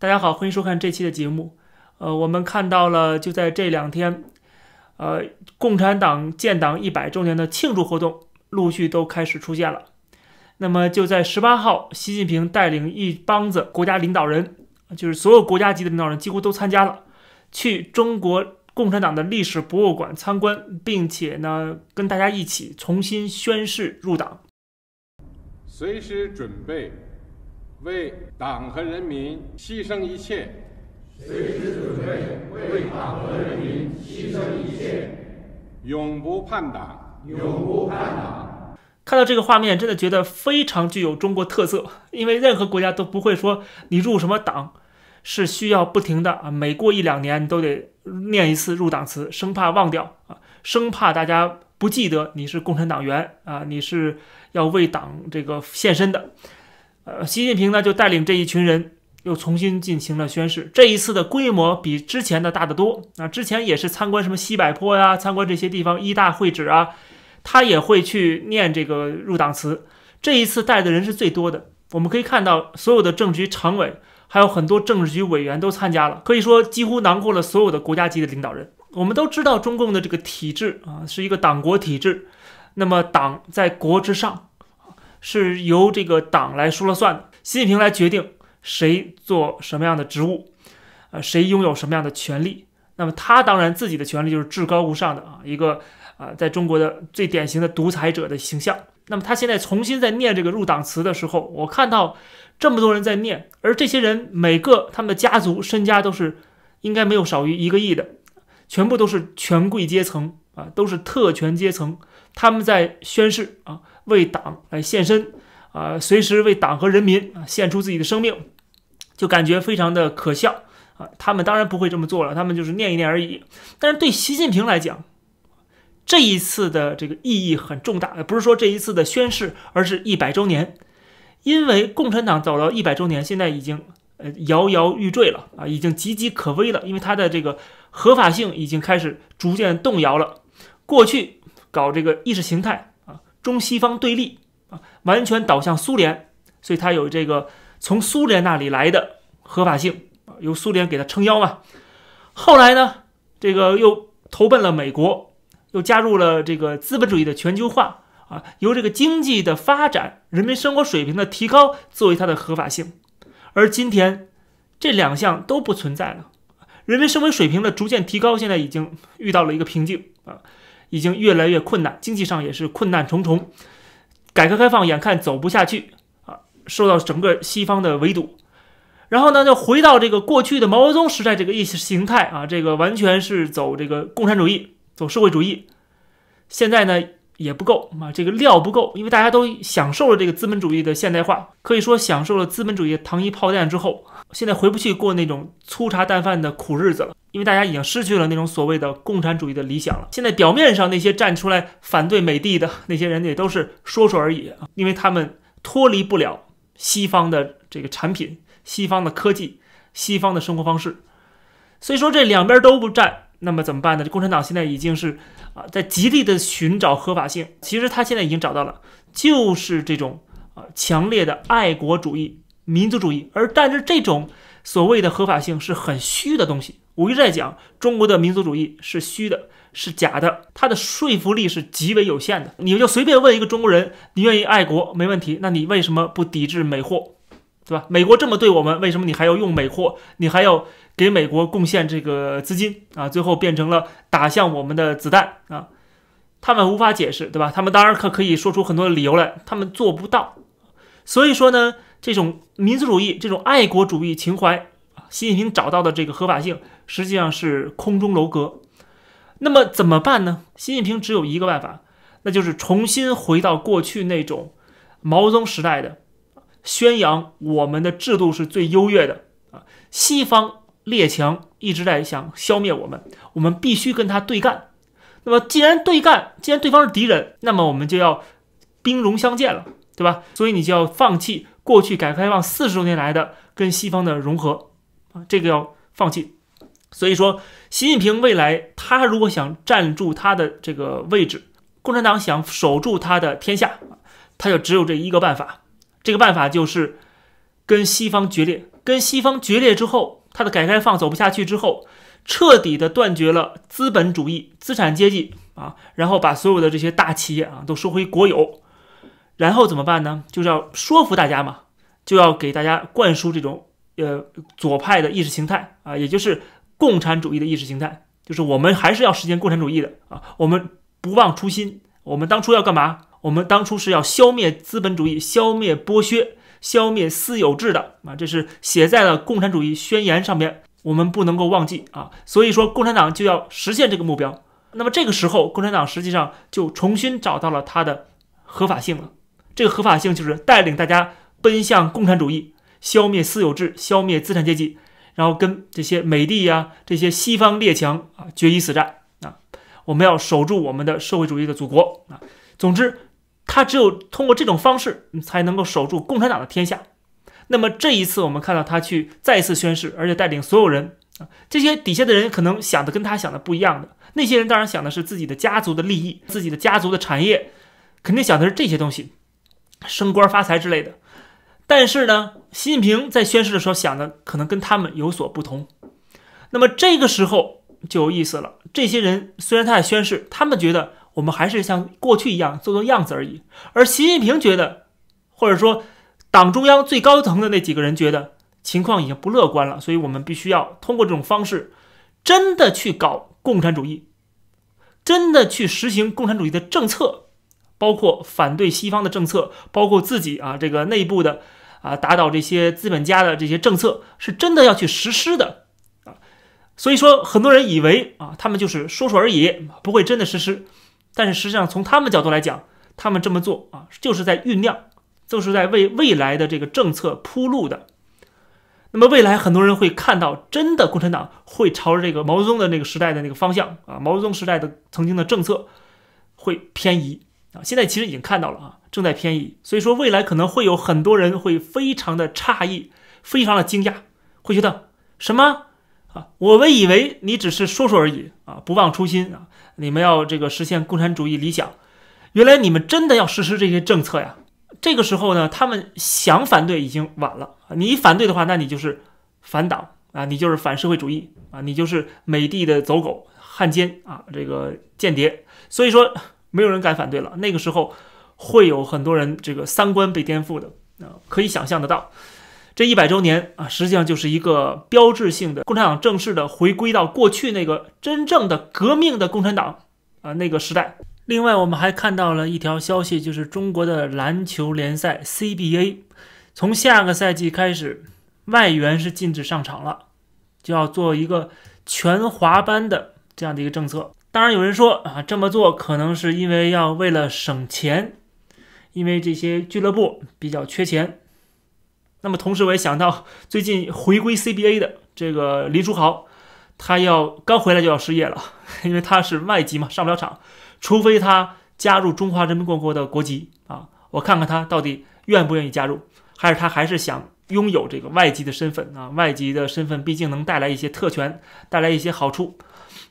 大家好，欢迎收看这期的节目。呃，我们看到了，就在这两天，呃，共产党建党一百周年的庆祝活动陆续都开始出现了。那么就在十八号，习近平带领一帮子国家领导人，就是所有国家级的领导人几乎都参加了，去中国共产党的历史博物馆参观，并且呢，跟大家一起重新宣誓入党。随时准备。为党和人民牺牲一切，随时准备为党和人民牺牲一切，永不叛党，永不叛党。看到这个画面，真的觉得非常具有中国特色，因为任何国家都不会说你入什么党，是需要不停的啊，每过一两年都得念一次入党词，生怕忘掉啊，生怕大家不记得你是共产党员啊，你是要为党这个献身的。呃，习近平呢就带领这一群人又重新进行了宣誓。这一次的规模比之前的大得多。啊，之前也是参观什么西柏坡呀，参观这些地方一大会址啊，他也会去念这个入党词。这一次带的人是最多的，我们可以看到所有的政局常委，还有很多政治局委员都参加了，可以说几乎囊括了所有的国家级的领导人。我们都知道中共的这个体制啊，是一个党国体制，那么党在国之上。是由这个党来说了算的，习近平来决定谁做什么样的职务，呃，谁拥有什么样的权利。那么他当然自己的权利就是至高无上的啊，一个啊，在中国的最典型的独裁者的形象。那么他现在重新在念这个入党词的时候，我看到这么多人在念，而这些人每个他们的家族身家都是应该没有少于一个亿的，全部都是权贵阶层啊，都是特权阶层，他们在宣誓啊。为党来献身，啊，随时为党和人民啊献出自己的生命，就感觉非常的可笑啊。他们当然不会这么做了，他们就是念一念而已。但是对习近平来讲，这一次的这个意义很重大，不是说这一次的宣誓，而是一百周年，因为共产党走到一百周年，现在已经呃摇摇欲坠了啊，已经岌岌可危了，因为它的这个合法性已经开始逐渐动摇了。过去搞这个意识形态。中西方对立啊，完全倒向苏联，所以它有这个从苏联那里来的合法性啊，由苏联给它撑腰嘛。后来呢，这个又投奔了美国，又加入了这个资本主义的全球化啊，由这个经济的发展、人民生活水平的提高作为它的合法性。而今天这两项都不存在了，人民生活水平的逐渐提高现在已经遇到了一个瓶颈啊。已经越来越困难，经济上也是困难重重，改革开放眼看走不下去啊，受到整个西方的围堵，然后呢，就回到这个过去的毛泽东时代这个意识形态啊，这个完全是走这个共产主义，走社会主义，现在呢。也不够啊，这个料不够，因为大家都享受了这个资本主义的现代化，可以说享受了资本主义的糖衣炮弹之后，现在回不去过那种粗茶淡饭的苦日子了，因为大家已经失去了那种所谓的共产主义的理想了。现在表面上那些站出来反对美帝的那些人也都是说说而已啊，因为他们脱离不了西方的这个产品、西方的科技、西方的生活方式，所以说这两边都不站。那么怎么办呢？这共产党现在已经是，啊，在极力的寻找合法性。其实他现在已经找到了，就是这种啊强烈的爱国主义、民族主义。而但是这种所谓的合法性是很虚的东西。我一直在讲中国的民族主义是虚的，是假的，它的说服力是极为有限的。你就随便问一个中国人，你愿意爱国没问题，那你为什么不抵制美货？对吧？美国这么对我们，为什么你还要用美货？你还要给美国贡献这个资金啊？最后变成了打向我们的子弹啊！他们无法解释，对吧？他们当然可可以说出很多的理由来，他们做不到。所以说呢，这种民族主义、这种爱国主义情怀啊，习近平找到的这个合法性实际上是空中楼阁。那么怎么办呢？习近平只有一个办法，那就是重新回到过去那种毛泽东时代的。宣扬我们的制度是最优越的啊！西方列强一直在想消灭我们，我们必须跟他对干。那么，既然对干，既然对方是敌人，那么我们就要兵戎相见了，对吧？所以你就要放弃过去改革开放四十多年来的跟西方的融合啊，这个要放弃。所以说，习近平未来他如果想站住他的这个位置，共产党想守住他的天下，他就只有这一个办法。这个办法就是跟西方决裂，跟西方决裂之后，他的改革开放走不下去之后，彻底的断绝了资本主义、资产阶级啊，然后把所有的这些大企业啊都收回国有，然后怎么办呢？就是要说服大家嘛，就要给大家灌输这种呃左派的意识形态啊，也就是共产主义的意识形态，就是我们还是要实现共产主义的啊，我们不忘初心，我们当初要干嘛？我们当初是要消灭资本主义、消灭剥削、消灭私有制的啊，这是写在了《共产主义宣言》上面，我们不能够忘记啊。所以说，共产党就要实现这个目标。那么这个时候，共产党实际上就重新找到了它的合法性了。这个合法性就是带领大家奔向共产主义，消灭私有制，消灭资产阶级，然后跟这些美帝呀、这些西方列强啊决一死战啊！我们要守住我们的社会主义的祖国啊！总之。他只有通过这种方式才能够守住共产党的天下。那么这一次，我们看到他去再次宣誓，而且带领所有人。这些底下的人可能想的跟他想的不一样的。那些人当然想的是自己的家族的利益，自己的家族的产业，肯定想的是这些东西，升官发财之类的。但是呢，习近平在宣誓的时候想的可能跟他们有所不同。那么这个时候就有意思了。这些人虽然他也宣誓，他们觉得。我们还是像过去一样做做样子而已，而习近平觉得，或者说党中央最高层的那几个人觉得情况已经不乐观了，所以我们必须要通过这种方式，真的去搞共产主义，真的去实行共产主义的政策，包括反对西方的政策，包括自己啊这个内部的啊打倒这些资本家的这些政策，是真的要去实施的啊。所以说，很多人以为啊他们就是说说而已，不会真的实施。但是实际上，从他们角度来讲，他们这么做啊，就是在酝酿，就是在为未来的这个政策铺路的。那么未来，很多人会看到，真的共产党会朝着这个毛泽东的那个时代的那个方向啊，毛泽东时代的曾经的政策会偏移啊。现在其实已经看到了啊，正在偏移。所以说，未来可能会有很多人会非常的诧异，非常的惊讶，会觉得什么？啊，我们以为你只是说说而已啊，不忘初心啊，你们要这个实现共产主义理想，原来你们真的要实施这些政策呀？这个时候呢，他们想反对已经晚了你反对的话，那你就是反党啊，你就是反社会主义啊，你就是美帝的走狗、汉奸啊，这个间谍。所以说，没有人敢反对了。那个时候会有很多人这个三观被颠覆的啊，可以想象得到。这一百周年啊，实际上就是一个标志性的共产党正式的回归到过去那个真正的革命的共产党啊那个时代。另外，我们还看到了一条消息，就是中国的篮球联赛 CBA 从下个赛季开始，外援是禁止上场了，就要做一个全华班的这样的一个政策。当然，有人说啊，这么做可能是因为要为了省钱，因为这些俱乐部比较缺钱。那么同时我也想到，最近回归 CBA 的这个林书豪，他要刚回来就要失业了，因为他是外籍嘛，上不了场，除非他加入中华人民共和国的国籍啊，我看看他到底愿不愿意加入，还是他还是想拥有这个外籍的身份啊？外籍的身份毕竟能带来一些特权，带来一些好处，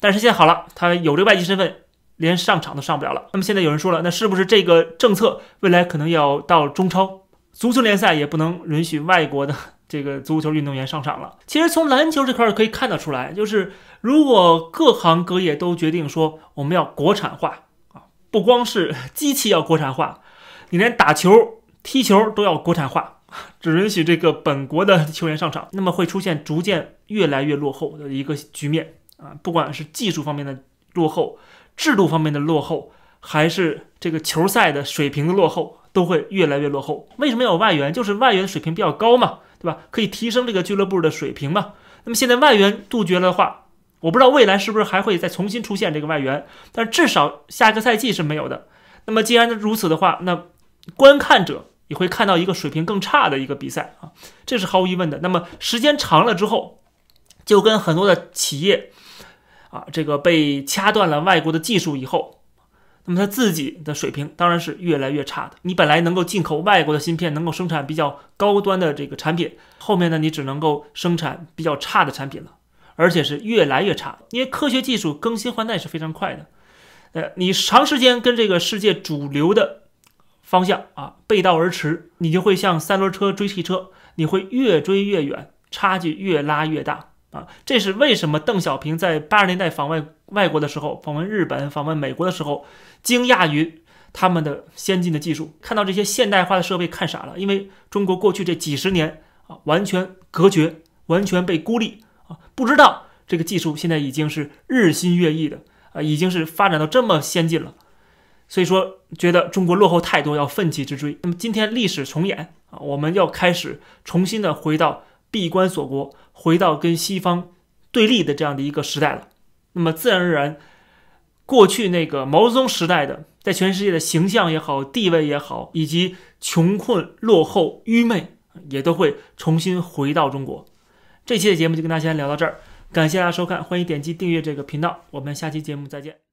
但是现在好了，他有这个外籍身份，连上场都上不了了。那么现在有人说了，那是不是这个政策未来可能要到中超？足球联赛也不能允许外国的这个足球运动员上场了。其实从篮球这块可以看得出来，就是如果各行各业都决定说我们要国产化啊，不光是 机器要国产化，你连打球、踢球都要国产化，只允许这个本国的球员上场，那么会出现逐渐越来越落后的一个局面啊！不管是技术方面的落后、制度方面的落后，还是这个球赛的水平的落后。都会越来越落后。为什么要有外援？就是外援水平比较高嘛，对吧？可以提升这个俱乐部的水平嘛。那么现在外援杜绝了的话，我不知道未来是不是还会再重新出现这个外援，但至少下一个赛季是没有的。那么既然如此的话，那观看者也会看到一个水平更差的一个比赛啊，这是毫无疑问的。那么时间长了之后，就跟很多的企业啊，这个被掐断了外国的技术以后。那么他自己的水平当然是越来越差的。你本来能够进口外国的芯片，能够生产比较高端的这个产品，后面呢你只能够生产比较差的产品了，而且是越来越差。因为科学技术更新换代是非常快的，呃，你长时间跟这个世界主流的方向啊背道而驰，你就会像三轮车追汽车，你会越追越远，差距越拉越大。啊，这是为什么？邓小平在八十年代访问外国的时候，访问日本、访问美国的时候，惊讶于他们的先进的技术，看到这些现代化的设备，看傻了。因为中国过去这几十年啊，完全隔绝，完全被孤立啊，不知道这个技术现在已经是日新月异的啊，已经是发展到这么先进了。所以说，觉得中国落后太多，要奋起直追。那么今天历史重演啊，我们要开始重新的回到。闭关锁国，回到跟西方对立的这样的一个时代了。那么，自然而然，过去那个毛泽东时代的，在全世界的形象也好、地位也好，以及穷困、落后、愚昧，也都会重新回到中国。这期的节目就跟大家聊到这儿，感谢大家收看，欢迎点击订阅这个频道，我们下期节目再见。